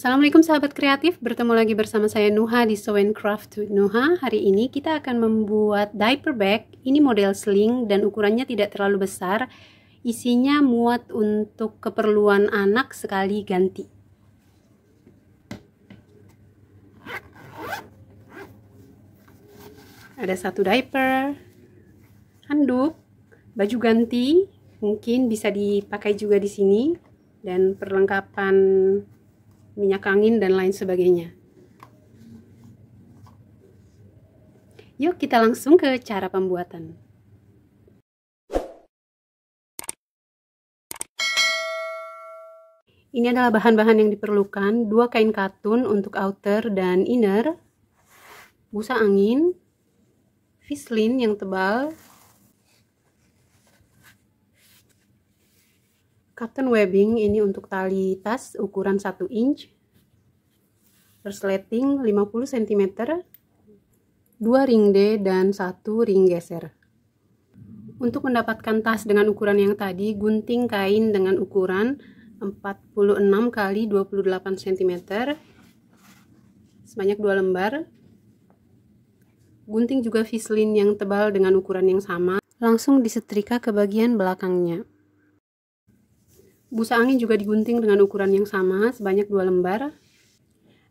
Assalamualaikum sahabat kreatif, bertemu lagi bersama saya Nuha di Sewen Craft with Nuha. Hari ini kita akan membuat diaper bag. Ini model sling dan ukurannya tidak terlalu besar. Isinya muat untuk keperluan anak sekali ganti. Ada satu diaper, handuk, baju ganti, mungkin bisa dipakai juga di sini dan perlengkapan minyak angin dan lain sebagainya Yuk kita langsung ke cara pembuatan. Ini adalah bahan-bahan yang diperlukan, dua kain katun untuk outer dan inner, busa angin, vislin yang tebal, cotton webbing ini untuk tali tas ukuran 1 inch resleting 50 cm 2 ring D dan 1 ring geser untuk mendapatkan tas dengan ukuran yang tadi gunting kain dengan ukuran 46 kali 28 cm sebanyak 2 lembar gunting juga vislin yang tebal dengan ukuran yang sama langsung disetrika ke bagian belakangnya Busa angin juga digunting dengan ukuran yang sama sebanyak dua lembar.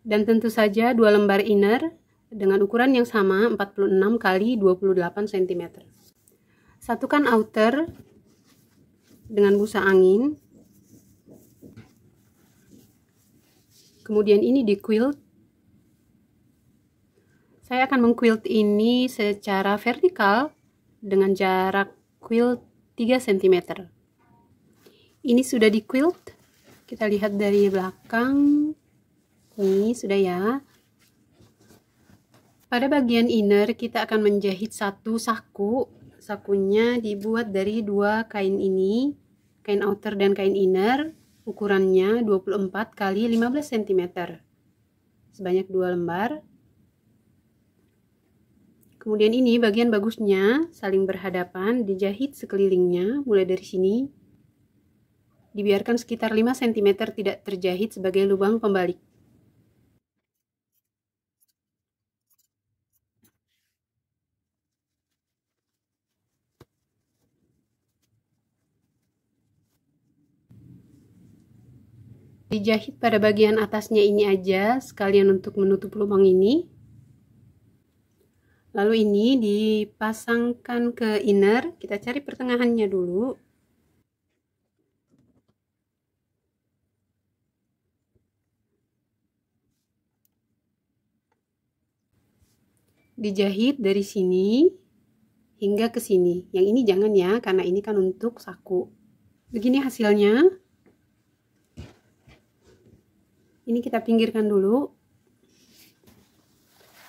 Dan tentu saja dua lembar inner dengan ukuran yang sama 46 kali 28 cm. Satukan outer dengan busa angin. Kemudian ini di quilt. Saya akan mengquilt ini secara vertikal dengan jarak quilt 3 cm ini sudah di quilt kita lihat dari belakang ini sudah ya pada bagian inner kita akan menjahit satu saku sakunya dibuat dari dua kain ini kain outer dan kain inner ukurannya 24 kali 15 cm sebanyak dua lembar kemudian ini bagian bagusnya saling berhadapan dijahit sekelilingnya mulai dari sini Dibiarkan sekitar 5 cm tidak terjahit sebagai lubang pembalik. Dijahit pada bagian atasnya ini aja, sekalian untuk menutup lubang ini. Lalu ini dipasangkan ke inner, kita cari pertengahannya dulu. dijahit dari sini hingga ke sini. Yang ini jangan ya, karena ini kan untuk saku. Begini hasilnya. Ini kita pinggirkan dulu.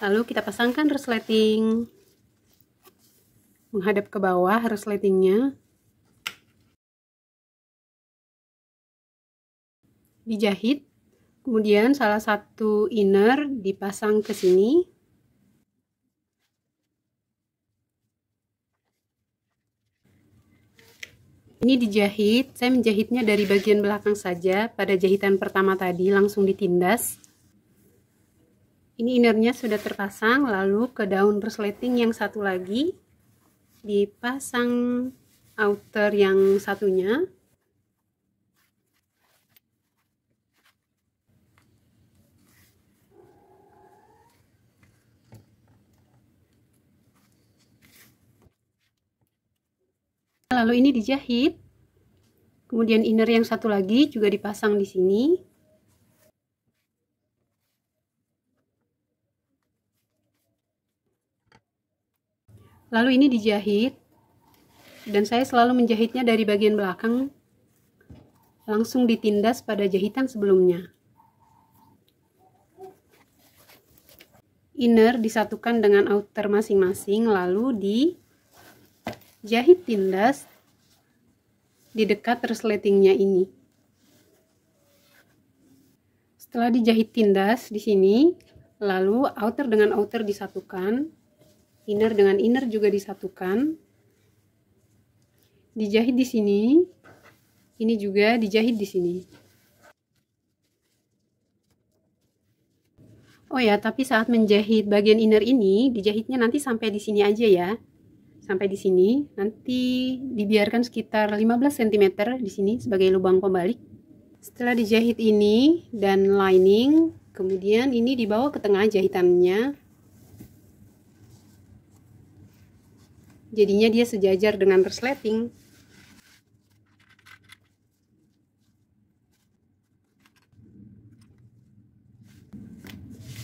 Lalu kita pasangkan resleting. Menghadap ke bawah resletingnya. Dijahit. Kemudian salah satu inner dipasang ke sini. Ini dijahit, saya menjahitnya dari bagian belakang saja. Pada jahitan pertama tadi langsung ditindas. Ini innernya sudah terpasang, lalu ke daun resleting yang satu lagi dipasang outer yang satunya. lalu ini dijahit kemudian inner yang satu lagi juga dipasang di sini lalu ini dijahit dan saya selalu menjahitnya dari bagian belakang langsung ditindas pada jahitan sebelumnya inner disatukan dengan outer masing-masing lalu di jahit tindas di dekat resletingnya ini. Setelah dijahit tindas di sini, lalu outer dengan outer disatukan, inner dengan inner juga disatukan. Dijahit di sini, ini juga dijahit di sini. Oh ya, tapi saat menjahit bagian inner ini, dijahitnya nanti sampai di sini aja ya sampai di sini. Nanti dibiarkan sekitar 15 cm di sini sebagai lubang pembalik. Setelah dijahit ini dan lining, kemudian ini dibawa ke tengah jahitannya. Jadinya dia sejajar dengan resleting.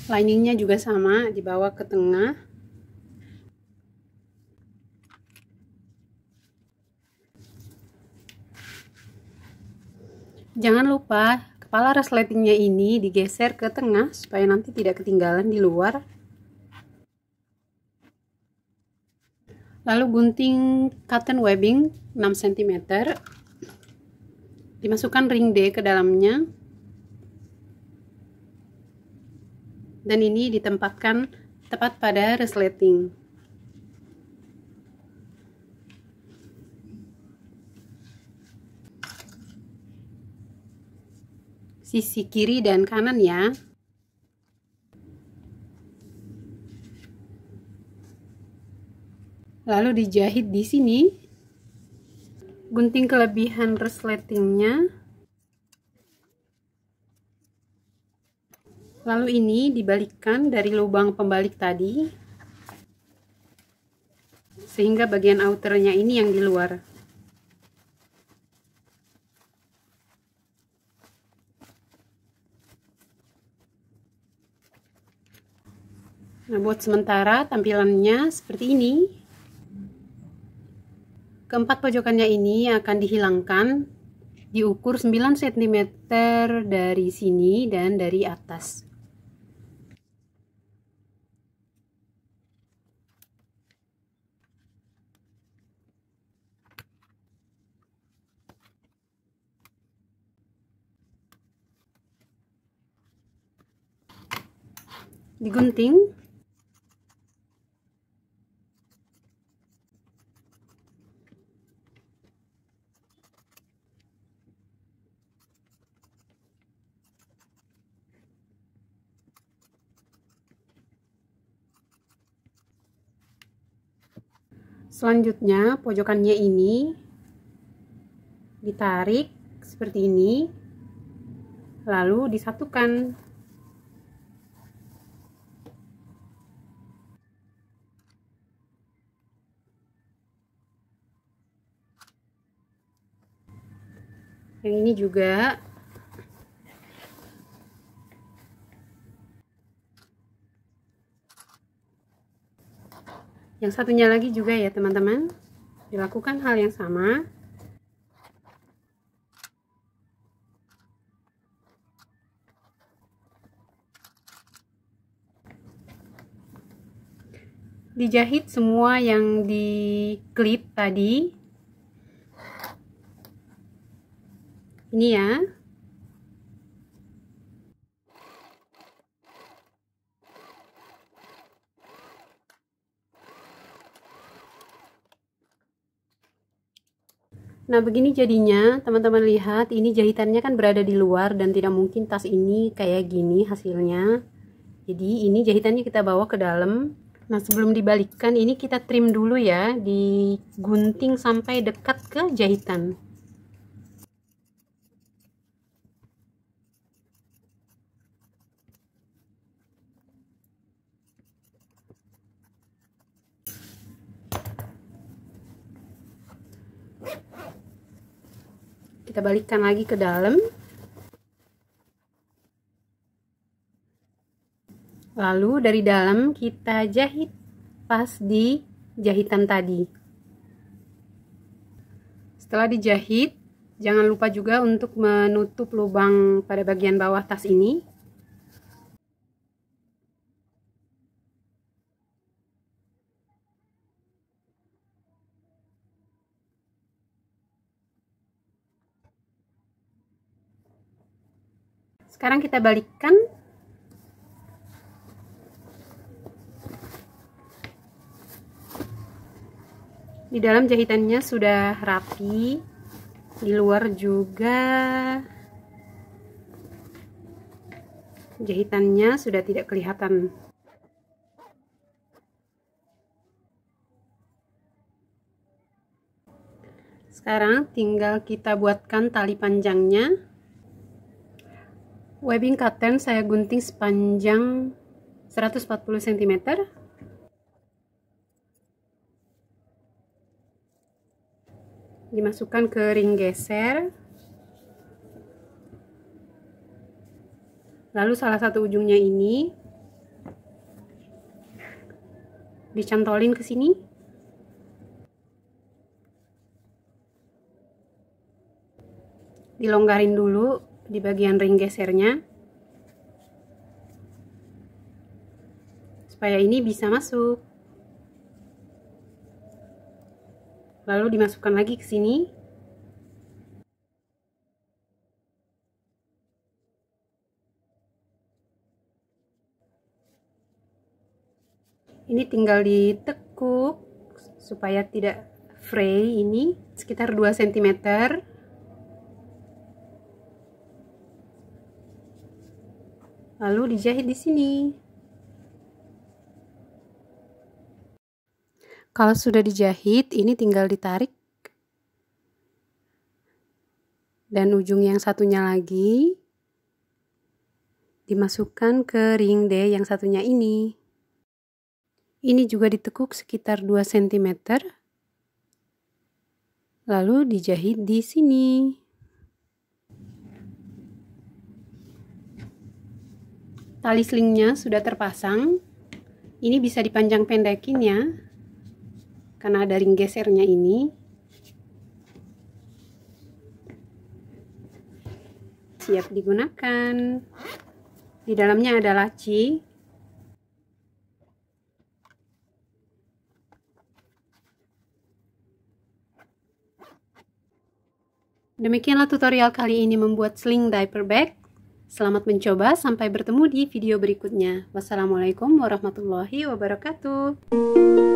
Liningnya juga sama, dibawa ke tengah. Jangan lupa kepala resletingnya ini digeser ke tengah supaya nanti tidak ketinggalan di luar. Lalu gunting cotton webbing 6 cm. Dimasukkan ring D ke dalamnya. Dan ini ditempatkan tepat pada resleting. sisi kiri dan kanan ya lalu dijahit di sini gunting kelebihan resletingnya lalu ini dibalikkan dari lubang pembalik tadi sehingga bagian outernya ini yang di luar Nah, buat sementara tampilannya seperti ini. Keempat pojokannya ini akan dihilangkan diukur 9 cm dari sini dan dari atas. digunting selanjutnya pojokannya ini ditarik seperti ini lalu disatukan yang ini juga yang satunya lagi juga ya teman-teman dilakukan hal yang sama dijahit semua yang di klip tadi ini ya Nah begini jadinya teman-teman lihat ini jahitannya kan berada di luar dan tidak mungkin tas ini kayak gini hasilnya jadi ini jahitannya kita bawa ke dalam nah sebelum dibalikkan ini kita trim dulu ya digunting sampai dekat ke jahitan kita balikkan lagi ke dalam lalu dari dalam kita jahit pas di jahitan tadi setelah dijahit jangan lupa juga untuk menutup lubang pada bagian bawah tas ini sekarang kita balikkan di dalam jahitannya sudah rapi di luar juga jahitannya sudah tidak kelihatan sekarang tinggal kita buatkan tali panjangnya Webbing cotton saya gunting sepanjang 140 cm. Dimasukkan ke ring geser. Lalu salah satu ujungnya ini dicantolin ke sini. Dilonggarin dulu di bagian ring gesernya supaya ini bisa masuk lalu dimasukkan lagi ke sini ini tinggal ditekuk supaya tidak fray ini sekitar 2 cm lalu dijahit di sini kalau sudah dijahit ini tinggal ditarik dan ujung yang satunya lagi dimasukkan ke ring D yang satunya ini. Ini juga ditekuk sekitar 2 cm. Lalu dijahit di sini. tali slingnya sudah terpasang ini bisa dipanjang pendekin ya karena ada ring gesernya ini siap digunakan di dalamnya ada laci demikianlah tutorial kali ini membuat sling diaper bag Selamat mencoba, sampai bertemu di video berikutnya. Wassalamualaikum warahmatullahi wabarakatuh.